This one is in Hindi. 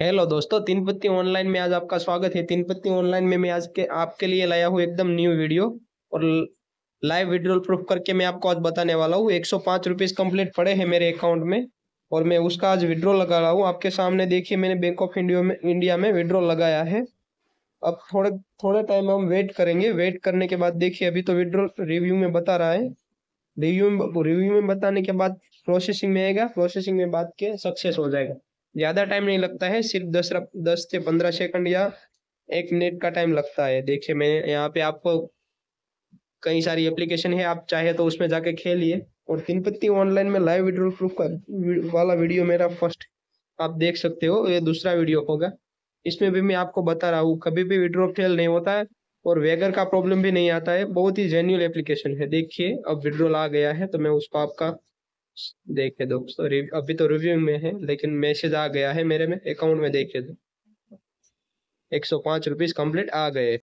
हेलो दोस्तों तीन पत्ती ऑनलाइन में आज आपका स्वागत है तीन पत्ती ऑनलाइन में मैं आज के आपके लिए लाया हूँ एकदम न्यू वीडियो और लाइव विड्रोल प्रूफ करके मैं आपको आज बताने वाला हूँ एक सौ पाँच रुपीज़ कम्प्लीट पड़े हैं मेरे अकाउंट में और मैं उसका आज विड्रॉ लगा रहा हूँ आपके सामने देखिए मैंने बैंक ऑफ इंडिया में इंडिया में विड्रॉ लगाया है अब थोड़े थोड़े टाइम हम वेट करेंगे वेट करने के बाद देखिए अभी तो विड्रॉल रिव्यू में बता रहा है रिव्यू में रिव्यू में बताने के बाद प्रोसेसिंग में आएगा प्रोसेसिंग में बात के सक्सेस हो जाएगा ज़्यादा टाइम नहीं लगता है सिर्फ दस दस से पंद्रह सेकंड या एक मिनट का टाइम लगता है देखिए मैं यहाँ पे आपको कई सारी एप्लीकेशन है आप चाहे तो उसमें जाके खेलिए और पत्ती ऑनलाइन में लाइव विड्रोल प्रूफ का वाला वीडियो मेरा फर्स्ट आप देख सकते हो ये दूसरा वीडियो होगा इसमें भी मैं आपको बता रहा हूँ कभी भी विड्रोल फेल नहीं होता है और वेगर का प्रॉब्लम भी नहीं आता है बहुत ही जेन्यून एप्लीकेशन है देखिए अब विड्रोल आ गया है तो मैं उसको आपका देखे दोस्तों अभी तो रिव्यू में है लेकिन मैसेज आ गया है मेरे में अकाउंट में देखे दो एक सौ पांच रुपीज़ कम्प्लीट आ गए